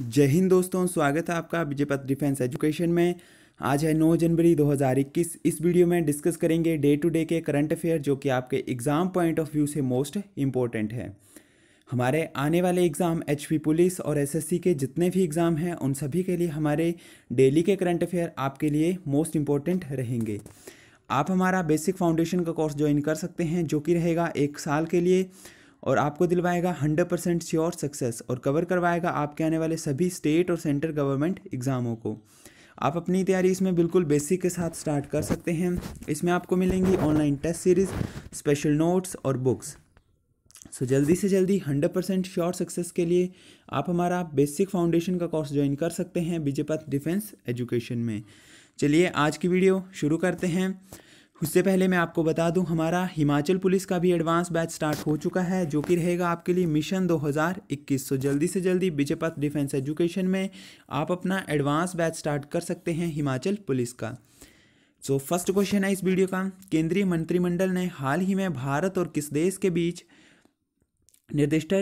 जय हिंद दोस्तों स्वागत है आपका विजयपथ डिफेंस एजुकेशन में आज है 9 जनवरी 2021 इस वीडियो में डिस्कस करेंगे डे टू डे के करंट अफेयर जो कि आपके एग्ज़ाम पॉइंट ऑफ व्यू से मोस्ट इम्पोर्टेंट है हमारे आने वाले एग्ज़ाम एच पुलिस और एसएससी के जितने भी एग्ज़ाम हैं उन सभी के लिए हमारे डेली के करंट अफेयर आपके लिए मोस्ट इम्पोर्टेंट रहेंगे आप हमारा बेसिक फाउंडेशन का कोर्स ज्वाइन कर सकते हैं जो कि रहेगा एक साल के लिए और आपको दिलवाएगा 100 परसेंट श्योर सक्सेस और कवर करवाएगा आपके आने वाले सभी स्टेट और सेंटर गवर्नमेंट एग्ज़ामों को आप अपनी तैयारी इसमें बिल्कुल बेसिक के साथ स्टार्ट कर सकते हैं इसमें आपको मिलेंगी online test series special notes और बुक्स सो so, जल्दी से जल्दी 100 परसेंट श्योर सक्सेस के लिए आप हमारा बेसिक फाउंडेशन का कोर्स ज्वाइन कर सकते हैं बीजेपथ डिफेंस एजुकेशन में चलिए आज की वीडियो शुरू करते हैं उससे पहले मैं आपको बता दूं हमारा हिमाचल पुलिस का भी एडवांस बैच स्टार्ट हो चुका है जो कि रहेगा आपके लिए मिशन 2021 सो जल्दी से जल्दी विजयपथ डिफेंस एजुकेशन में आप अपना एडवांस बैच स्टार्ट कर सकते हैं हिमाचल पुलिस का सो फर्स्ट क्वेश्चन है इस वीडियो का केंद्रीय मंत्रिमंडल ने हाल ही में भारत और किस देश के बीच निर्दिष्ट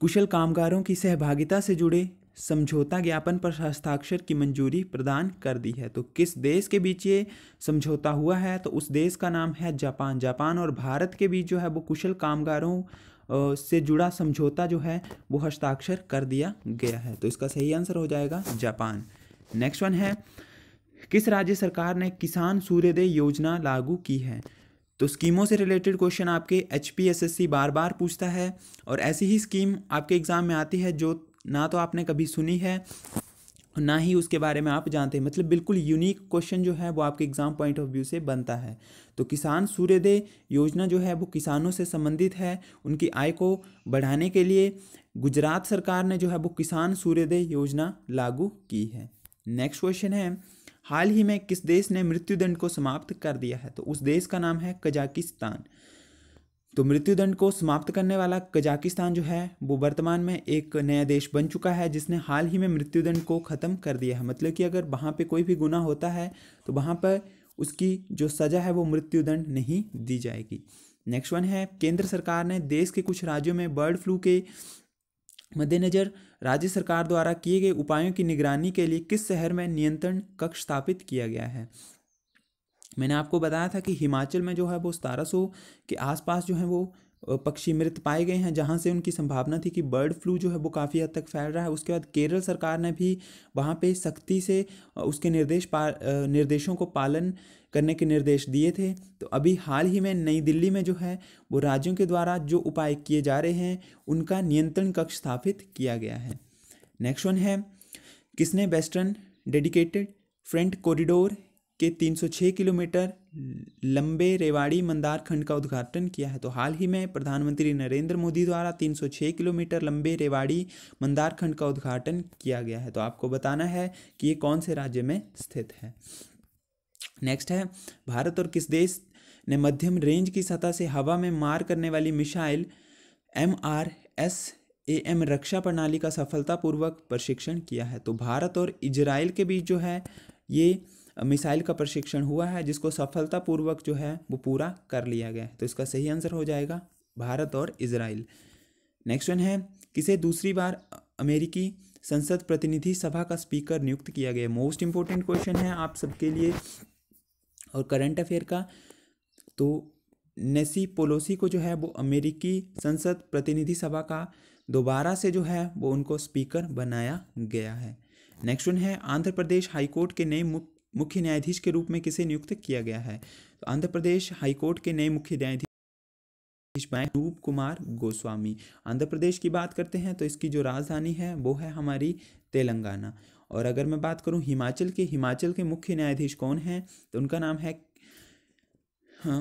कुशल कामगारों की सहभागिता से जुड़े समझौता ज्ञापन पर हस्ताक्षर की मंजूरी प्रदान कर दी है तो किस देश के बीच ये समझौता हुआ है तो उस देश का नाम है जापान जापान और भारत के बीच जो है वो कुशल कामगारों से जुड़ा समझौता जो है वो हस्ताक्षर कर दिया गया है तो इसका सही आंसर हो जाएगा जापान नेक्स्ट वन है किस राज्य सरकार ने किसान सूर्योदय योजना लागू की है तो स्कीमों से रिलेटेड क्वेश्चन आपके H P S S C बार बार पूछता है और ऐसी ही स्कीम आपके एग्ज़ाम में आती है जो ना तो आपने कभी सुनी है ना ही उसके बारे में आप जानते हैं मतलब बिल्कुल यूनिक क्वेश्चन जो है वो आपके एग्ज़ाम पॉइंट ऑफ व्यू से बनता है तो किसान सूर्योदय योजना जो है वो किसानों से संबंधित है उनकी आय को बढ़ाने के लिए गुजरात सरकार ने जो है वो किसान सूर्योदय योजना लागू की है नेक्स्ट क्वेश्चन है हाल ही में किस देश ने मृत्युदंड को समाप्त कर दिया है तो उस देश का नाम है कजाकिस्तान तो मृत्युदंड को समाप्त करने वाला कजाकिस्तान जो है वो वर्तमान में एक नया देश बन चुका है जिसने हाल ही में मृत्युदंड को ख़त्म कर दिया है मतलब कि अगर वहाँ पे कोई भी गुना होता है तो वहाँ पर उसकी जो सज़ा है वो मृत्युदंड नहीं दी जाएगी नेक्स्ट वन है केंद्र सरकार ने देश के कुछ राज्यों में बर्ड फ्लू के मद्देनज़र राज्य सरकार द्वारा किए गए उपायों की निगरानी के लिए किस शहर में नियंत्रण कक्ष स्थापित किया गया है मैंने आपको बताया था कि हिमाचल में जो है वो सतारह सौ के आसपास जो है वो पक्षी मृत पाए गए हैं जहाँ से उनकी संभावना थी कि बर्ड फ्लू जो है वो काफ़ी हद तक फैल रहा है उसके बाद केरल सरकार ने भी वहाँ पे सख्ती से उसके निर्देश पा निर्देशों को पालन करने के निर्देश दिए थे तो अभी हाल ही में नई दिल्ली में जो है वो राज्यों के द्वारा जो उपाय किए जा रहे हैं उनका नियंत्रण कक्ष स्थापित किया गया है नेक्स्ट वन है किसने वेस्टर्न डेडिकेटेड फ्रंट कॉरिडोर के 306 किलोमीटर लंबे रेवाड़ी मंदार खंड का उद्घाटन किया है तो हाल ही में प्रधानमंत्री नरेंद्र मोदी द्वारा 306 किलोमीटर लंबे रेवाड़ी मंदार खंड का उद्घाटन किया गया है तो आपको बताना है कि ये कौन से राज्य में स्थित है नेक्स्ट है भारत और किस देश ने मध्यम रेंज की सतह से हवा में मार करने वाली missile M R S A M रक्षा प्रणाली का सफलतापूर्वक प्रशिक्षण किया है तो भारत और इजराइल के बीच जो है ये मिसाइल का प्रशिक्षण हुआ है जिसको सफलतापूर्वक जो है वो पूरा कर लिया गया तो इसका सही आंसर हो जाएगा भारत और इसराइल नेक्स्ट क्वेश्चन है किसे दूसरी बार अमेरिकी संसद प्रतिनिधि सभा का स्पीकर नियुक्त किया गया मोस्ट इंपॉर्टेंट क्वेश्चन है आप सबके लिए और करंट अफेयर का तो नेसी पोलोसी को जो है वो अमेरिकी संसद प्रतिनिधि सभा का दोबारा से जो है वो उनको स्पीकर बनाया गया है नेक्स्ट क्वेश्चन है आंध्र प्रदेश हाईकोर्ट के नए मुख्य मुख्य न्यायाधीश के रूप में किसे नियुक्त किया गया है तो आंध्र प्रदेश हाईकोर्ट के नए मुख्य न्यायाधीश रूप कुमार गोस्वामी आंध्र प्रदेश की बात करते हैं तो इसकी जो राजधानी है वो है हमारी तेलंगाना और अगर मैं बात करूं हिमाचल के हिमाचल के मुख्य न्यायाधीश कौन हैं तो उनका नाम है हाँ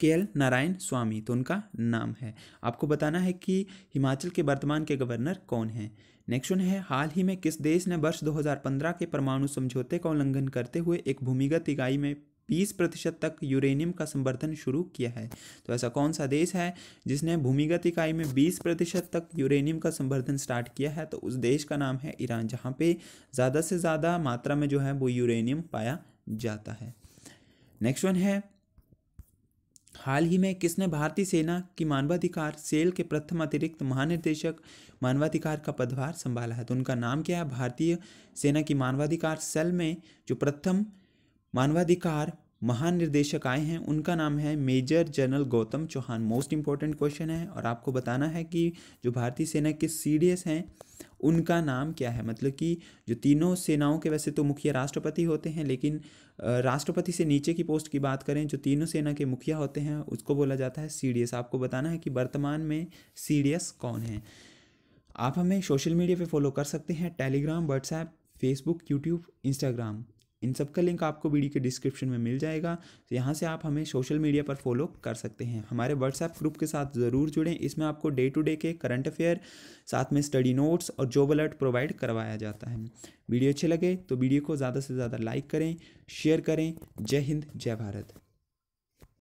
के एल नारायण स्वामी तो उनका नाम है आपको बताना है कि हिमाचल के वर्तमान के गवर्नर कौन हैं नेक्स्ट है हाल ही में किस देश ने वर्ष 2015 के परमाणु समझौते का उल्लंघन करते हुए एक भूमिगत इकाई में 20 प्रतिशत तक यूरेनियम का संवर्धन शुरू किया है तो ऐसा कौन सा देश है जिसने भूमिगत इकाई में 20 प्रतिशत तक यूरेनियम का संवर्धन स्टार्ट किया है तो उस देश का नाम है ईरान जहाँ पे ज़्यादा से ज़्यादा मात्रा में जो है वो यूरेनियम पाया जाता है नेक्स्ट वन है हाल ही में किसने भारतीय सेना की मानवाधिकार सेल के प्रथम अतिरिक्त महानिदेशक मानवाधिकार का पदभार संभाला है तो उनका नाम क्या है भारतीय सेना की मानवाधिकार सेल में जो प्रथम मानवाधिकार महानिर्देशक आए हैं उनका नाम है major general Gautam Chauhan most important question है और आपको बताना है कि जो भारतीय सेना के सी हैं उनका नाम क्या है मतलब कि जो तीनों सेनाओं के वैसे तो मुखिया राष्ट्रपति होते हैं लेकिन राष्ट्रपति से नीचे की पोस्ट की बात करें जो तीनों सेना के मुखिया होते हैं उसको बोला जाता है सी आपको बताना है कि वर्तमान में सी कौन है आप हमें सोशल मीडिया पर फॉलो कर सकते हैं Telegram WhatsApp Facebook YouTube Instagram इन सब का लिंक आपको वीडियो के डिस्क्रिप्शन में मिल जाएगा तो यहाँ से आप हमें सोशल मीडिया पर फॉलो कर सकते हैं हमारे व्हाट्सएप ग्रुप के साथ ज़रूर जुड़ें इसमें आपको डे टू डे के करंट अफेयर साथ में स्टडी नोट्स और जॉब अलर्ट प्रोवाइड करवाया जाता है वीडियो अच्छे लगे तो वीडियो को ज़्यादा से ज़्यादा लाइक करें शेयर करें जय हिंद जय भारत